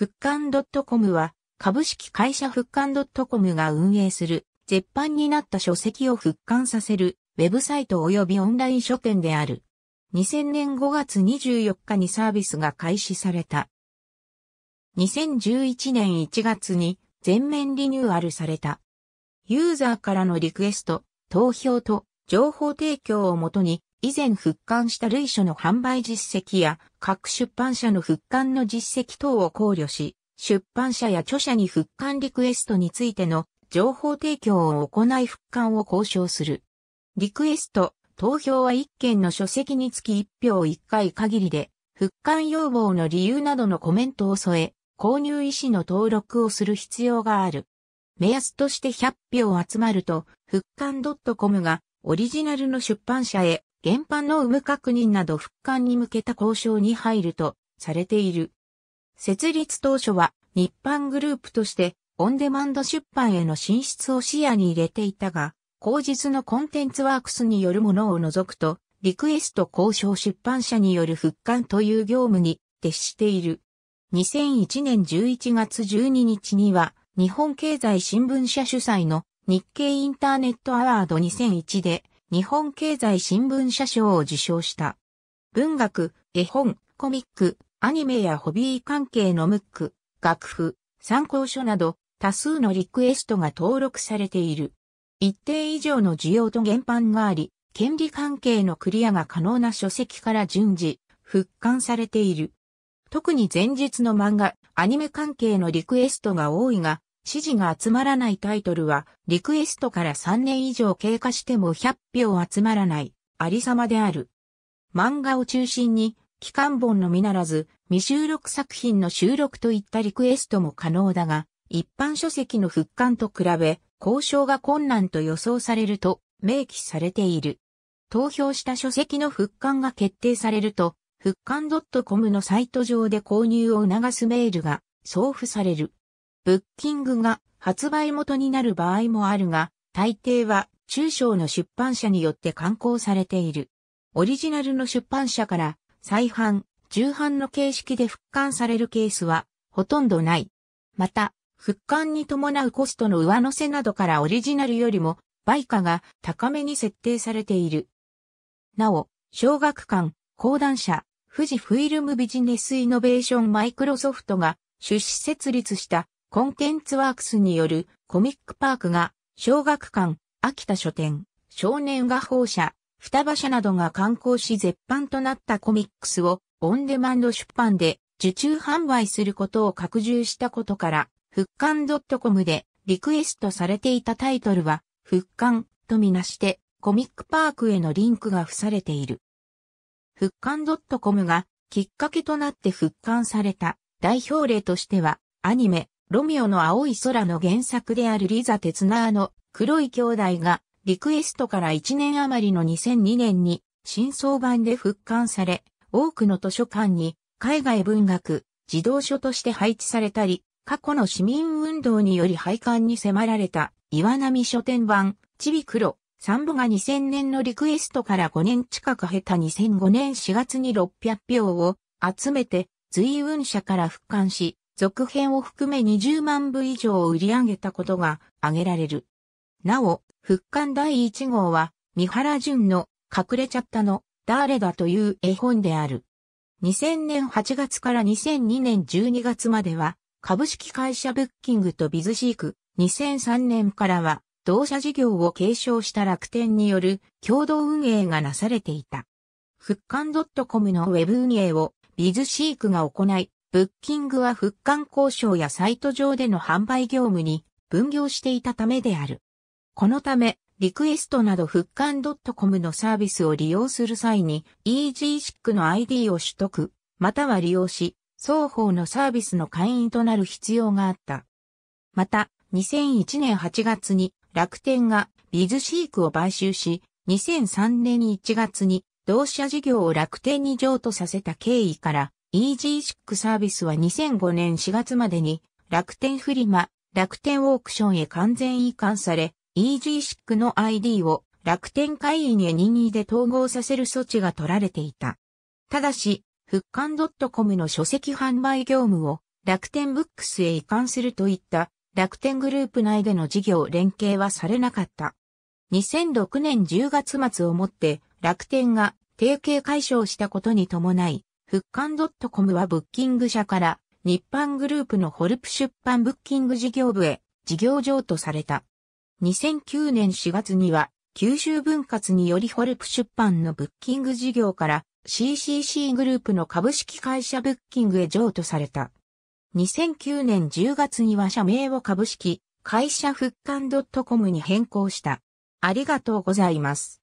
復刊 .com は、株式会社復刊 .com が運営する、絶版になった書籍を復刊させる、ウェブサイト及びオンライン書店である。2000年5月24日にサービスが開始された。2011年1月に全面リニューアルされた。ユーザーからのリクエスト、投票と情報提供をもとに以前復刊した類書の販売実績や各出版社の復刊の実績等を考慮し、出版社や著者に復刊リクエストについての情報提供を行い復刊を交渉する。リクエスト、投票は1件の書籍につき1票1回限りで、復刊要望の理由などのコメントを添え、購入意思の登録をする必要がある。目安として100票集まると、復刊 .com がオリジナルの出版社へ原版の有無確認など復刊に向けた交渉に入るとされている。設立当初は日版グループとしてオンデマンド出版への進出を視野に入れていたが、後日のコンテンツワークスによるものを除くと、リクエスト交渉出版社による復刊という業務に徹している。2001年11月12日には、日本経済新聞社主催の日経インターネットアワード2001で日本経済新聞社賞を受賞した。文学、絵本、コミック、アニメやホビー関係のムック、楽譜、参考書など多数のリクエストが登録されている。一定以上の需要と原版があり、権利関係のクリアが可能な書籍から順次、復刊されている。特に前日の漫画、アニメ関係のリクエストが多いが、支持が集まらないタイトルは、リクエストから3年以上経過しても100票集まらない、ありさまである。漫画を中心に、期間本のみならず、未収録作品の収録といったリクエストも可能だが、一般書籍の復刊と比べ、交渉が困難と予想されると明記されている。投票した書籍の復刊が決定されると、復刊 .com のサイト上で購入を促すメールが送付される。ブッキングが発売元になる場合もあるが、大抵は中小の出版社によって刊行されている。オリジナルの出版社から再版、重版の形式で復刊されるケースはほとんどない。また、復刊に伴うコストの上乗せなどからオリジナルよりも売価が高めに設定されている。なお、小学館、講談社、富士フィルムビジネスイノベーションマイクロソフトが出資設立したコンテンツワークスによるコミックパークが、小学館、秋田書店、少年画報社、双葉社などが刊行し絶版となったコミックスをオンデマンド出版で受注販売することを拡充したことから、復刊 .com でリクエストされていたタイトルは、復刊とみなして、コミックパークへのリンクが付されている。復刊 .com がきっかけとなって復刊された代表例としては、アニメ、ロミオの青い空の原作であるリザ・テツナーの黒い兄弟がリクエストから1年余りの2002年に新装版で復刊され、多くの図書館に海外文学、児童書として配置されたり、過去の市民運動により廃刊に迫られた岩波書店版、ちび黒、サンボが2000年のリクエストから5年近く経た2005年4月に600票を集めて、随運者から復刊し、続編を含め20万部以上を売り上げたことが挙げられる。なお、復刊第1号は、三原淳の隠れちゃったの、誰だという絵本である。2000年8月から2002年12月までは、株式会社ブッキングとビズシーク、2003年からは、同社事業を継承した楽天による共同運営がなされていた。復刊 .com のウェブ運営をビズシークが行い、ブッキングは復刊交渉やサイト上での販売業務に分業していたためである。このため、リクエストなど復刊 .com のサービスを利用する際に e g s i c k の ID を取得、または利用し、双方のサービスの会員となる必要があった。また、2001年8月に楽天がビズシークを買収し、2003年1月に同社事業を楽天に譲渡させた経緯から、e g 6サービスは2005年4月までに楽天フリマ、楽天オークションへ完全移管され、e g 6の ID を楽天会員へ任意で統合させる措置が取られていた。ただし、復刊 .com の書籍販売業務を楽天ブックスへ移管するといった楽天グループ内での事業連携はされなかった。2006年10月末をもって楽天が提携解消したことに伴い、復刊 .com はブッキング社から日販グループのホルプ出版ブッキング事業部へ事業譲渡された。2009年4月には九州分割によりホルプ出版のブッキング事業から CCC グループの株式会社ブッキングへ譲渡された。2009年10月には社名を株式会社復刊 .com に変更した。ありがとうございます。